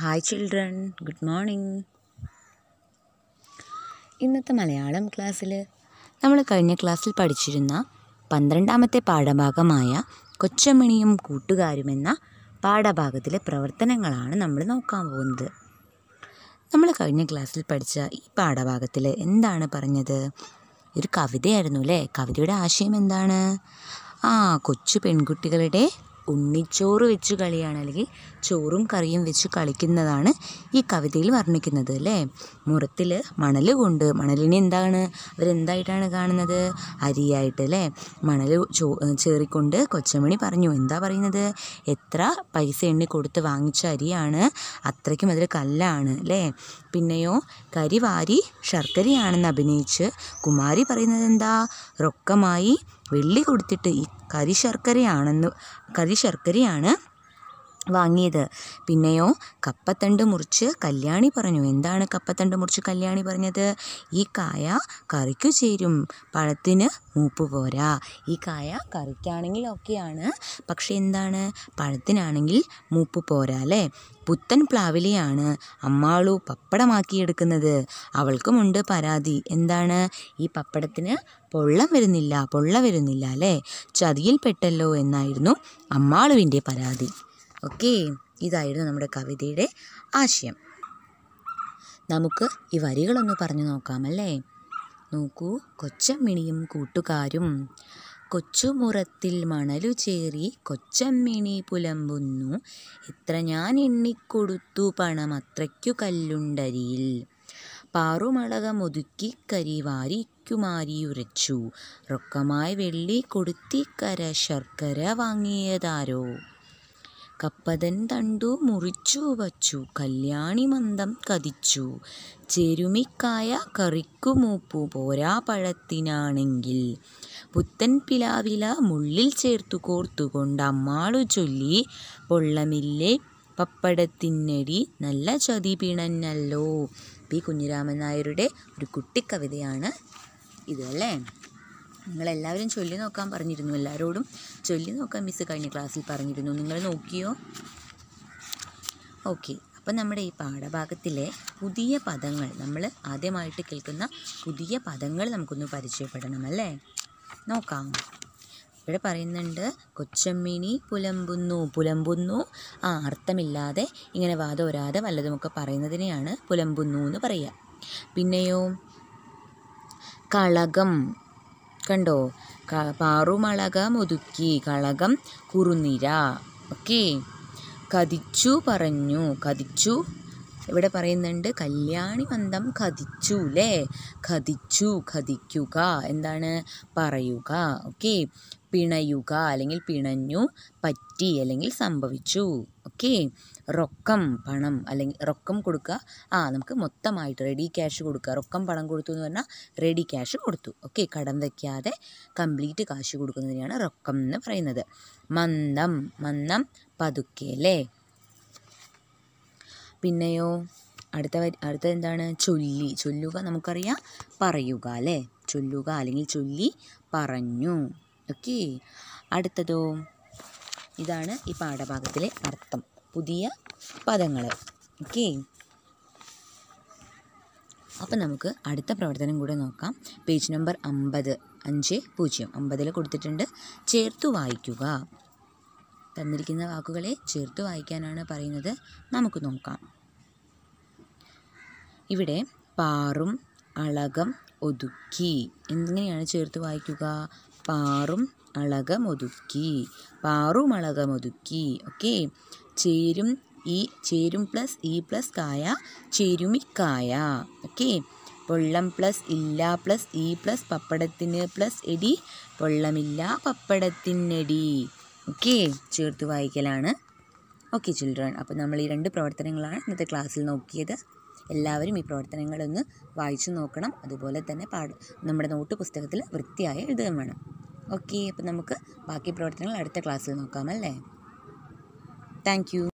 hi children good morning ഇന്നത്തെ മലയാളം ക്ലാസ്സിൽ നമ്മൾ കഴിഞ്ഞ ക്ലാസ്സിൽ പഠിച്ചിരുന്ന പന്ത്രണ്ടാമത്തെ പാഠഭാഗമായ കൊച്ചമണിയും കൂട്ടുകാരും എന്ന പാഠഭാഗത്തിലെ പ്രവർത്തനങ്ങളാണ് നമ്മൾ നോക്കാൻ പോകുന്നത് നമ്മൾ കഴിഞ്ഞ ക്ലാസ്സിൽ പഠിച്ച ഈ പാഠഭാഗത്തിൽ എന്താണ് പറഞ്ഞത് ഒരു കവിതയായിരുന്നു അല്ലേ കവിതയുടെ ആശയം എന്താണ് ആ കൊച്ചു പെൺകുട്ടികളുടെ ഉണ്ണിച്ചോറ് വെച്ച് കളിയാണ് അല്ലെങ്കിൽ ചോറും കറിയും വെച്ച് കളിക്കുന്നതാണ് ഈ കവിതയിൽ വർണ്ണിക്കുന്നത് അല്ലേ മുറത്തിൽ മണൽ കൊണ്ട് മണലിനെ എന്താണ് അവരെന്തായിട്ടാണ് കാണുന്നത് അരിയായിട്ട് അല്ലേ മണൽ ചോ ചേറിക്കൊണ്ട് കൊച്ചമണി പറഞ്ഞു എന്താ പറയുന്നത് എത്ര പൈസ എണ്ണി കൊടുത്ത് വാങ്ങിച്ച അരിയാണ് അത്രയ്ക്കും അതിൽ കല്ലാണ് അല്ലേ പിന്നെയോ കരി വാരി ശർക്കരയാണെന്ന് അഭിനയിച്ച് കുമാരി പറയുന്നത് എന്താ റൊക്കമായി വെള്ളി കൊടുത്തിട്ട് ഈ കരി കരി ശർക്കരയാണ് വാങ്ങിയത് പിന്നെയോ കപ്പത്തണ്ട് മുറിച്ച് കല്യാണി പറഞ്ഞു എന്താണ് കപ്പത്തണ്ട് മുറിച്ച് കല്യാണി പറഞ്ഞത് ഈ കായ കറിക്കു ചേരും പഴത്തിന് മൂപ്പ് പോരാ ഈ കായ കറിക്കാണെങ്കിൽ ഒക്കെയാണ് പക്ഷേ എന്താണ് പഴത്തിനാണെങ്കിൽ മൂപ്പ് പോരാ അല്ലേ പുത്തൻ പ്ലാവിലെയാണ് അമ്മാളു പപ്പടമാക്കിയെടുക്കുന്നത് അവൾക്കുമുണ്ട് പരാതി എന്താണ് ഈ പപ്പടത്തിന് പൊള്ളം വരുന്നില്ല പൊള്ള വരുന്നില്ല അല്ലേ ചതിയിൽപ്പെട്ടല്ലോ എന്നായിരുന്നു അമ്മാളുവിൻ്റെ പരാതി ഓക്കെ ഇതായിരുന്നു നമ്മുടെ കവിതയുടെ ആശയം നമുക്ക് ഈ വരികളൊന്ന് പറഞ്ഞു നോക്കാമല്ലേ നോക്കൂ കൊച്ചമ്മിണിയും കൂട്ടുകാരും കൊച്ചുമുറത്തിൽ മണലു ചേറി കൊച്ചമ്മിണി പുലമ്പുന്നു എത്ര ഞാൻ എണ്ണിക്കൊടുത്തു പണം അത്രയ്ക്കു കല്ലുണ്ടരിയിൽ കരി കരിവാരിക്കുമാരി ഉരച്ചു റൊക്കമായി വെള്ളി കൊടുത്തിക്കര ശർക്കര വാങ്ങിയതാരോ കപ്പതൻ തണ്ടു മുറിച്ചു വച്ചു കല്യാണി മന്ദം കതിച്ചു ചെരുമിക്കായ കറിക്കുമൂപ്പു പോരാ പഴത്തിനാണെങ്കിൽ പുത്തൻ പിലാവില മുള്ളിൽ ചേർത്തു കോർത്തുകൊണ്ട് അമ്മാളു ചൊല്ലി പൊള്ളമില്ലേ പപ്പടത്തിനടി നല്ല ചതി പിണഞ്ഞല്ലോ പി കുഞ്ഞിരാമൻ നായരുടെ ഒരു കുട്ടിക്കവിതയാണ് ഇത് അല്ലേ നിങ്ങളെല്ലാവരും ചൊല്ലി നോക്കാൻ പറഞ്ഞിരുന്നു എല്ലാവരോടും ചൊല്ലി നോക്കാൻ മിസ് കഴിഞ്ഞ ക്ലാസ്സിൽ പറഞ്ഞിരുന്നു നിങ്ങൾ നോക്കിയോ ഓക്കെ അപ്പം നമ്മുടെ ഈ പാഠഭാഗത്തിലെ പുതിയ പദങ്ങൾ നമ്മൾ ആദ്യമായിട്ട് കേൾക്കുന്ന പുതിയ പദങ്ങൾ നമുക്കൊന്ന് പരിചയപ്പെടണം അല്ലേ നോക്കാം ഇവിടെ പറയുന്നുണ്ട് കൊച്ചമ്മിണി പുലമ്പുന്നു പുലമ്പുന്നു ആ അർത്ഥമില്ലാതെ ഇങ്ങനെ വാദോരാതെ വല്ലതുമൊക്കെ പറയുന്നതിനെയാണ് പുലമ്പുന്നു എന്ന് പറയുക പിന്നെയോ കളകം കണ്ടോ പാറുമളകം ഒതുക്കി കളകം കുറുനിര ഓക്കെ കതിച്ചു പറഞ്ഞു കതിച്ചു ഇവിടെ പറയുന്നുണ്ട് കല്യാണി മന്ദം കതിച്ചു അല്ലേ കതിച്ചു കതിക്കുക എന്താണ് പറയുക ഓക്കെ പിണയുക അല്ലെങ്കിൽ പിണഞ്ഞു പറ്റി അല്ലെങ്കിൽ സംഭവിച്ചു ഓക്കെ റൊക്കം പണം അല്ലെങ്കിൽ റൊക്കം കൊടുക്കുക ആ നമുക്ക് മൊത്തമായിട്ട് റെഡി ക്യാഷ് കൊടുക്കുക റൊക്കം പണം കൊടുത്തു എന്ന് പറഞ്ഞാൽ റെഡി ക്യാഷ് കൊടുത്തു ഓക്കെ കടം വയ്ക്കാതെ കംപ്ലീറ്റ് കാശ് കൊടുക്കുന്നതിനെയാണ് റൊക്കം എന്ന് പറയുന്നത് മന്ദം മന്ദം പതുക്കെ അല്ലേ പിന്നെയോ അടുത്ത അടുത്ത എന്താണ് ചൊല്ലി ചൊല്ലുക നമുക്കറിയാം പറയുക അല്ലേ ചൊല്ലുക അല്ലെങ്കിൽ ചൊല്ലി പറഞ്ഞു ഓക്കെ അടുത്തതോ ഇതാണ് ഈ പാഠഭാഗത്തിലെ അർത്ഥം പുതിയ പദങ്ങൾ ഓക്കെ അപ്പം നമുക്ക് അടുത്ത പ്രവർത്തനം കൂടെ നോക്കാം പേജ് നമ്പർ അമ്പത് അഞ്ച് പൂജ്യം അമ്പതിൽ കൊടുത്തിട്ടുണ്ട് ചേർത്ത് വായിക്കുക തന്നിരിക്കുന്ന വാക്കുകളെ ചേർത്ത് വായിക്കാനാണ് പറയുന്നത് നമുക്ക് നോക്കാം ഇവിടെ പാറും അളകം ഒതുക്കി എങ്ങനെയാണ് ചേർത്ത് വായിക്കുക പാറും അളകമൊതുക്കി അളകമൊതുക്കി ഓക്കെ ചേരും ഈ ചേരും പ്ലസ് ഈ പ്ലസ് കായ ചേരുമിക്കായ ഓക്കെ പൊള്ളം പ്ലസ് ഇല്ല പ്ലസ് ഈ പ്ലസ് പപ്പടത്തിന് പ്ലസ് എടി പൊള്ളമില്ല പപ്പടത്തിനടി ഓക്കെ ചേർത്ത് വായിക്കലാണ് ഓക്കെ ചിൽഡ്രൻ അപ്പോൾ നമ്മൾ ഈ രണ്ട് പ്രവർത്തനങ്ങളാണ് ഇന്നത്തെ ക്ലാസ്സിൽ നോക്കിയത് എല്ലാവരും ഈ പ്രവർത്തനങ്ങളൊന്ന് വായിച്ചു നോക്കണം അതുപോലെ തന്നെ പാഠ നമ്മുടെ നോട്ട് പുസ്തകത്തിൽ വൃത്തിയായി എഴുതുകയും വേണം ഓക്കെ അപ്പം നമുക്ക് ബാക്കി പ്രവർത്തനങ്ങൾ അടുത്ത ക്ലാസ്സിൽ നോക്കാം അല്ലേ താങ്ക്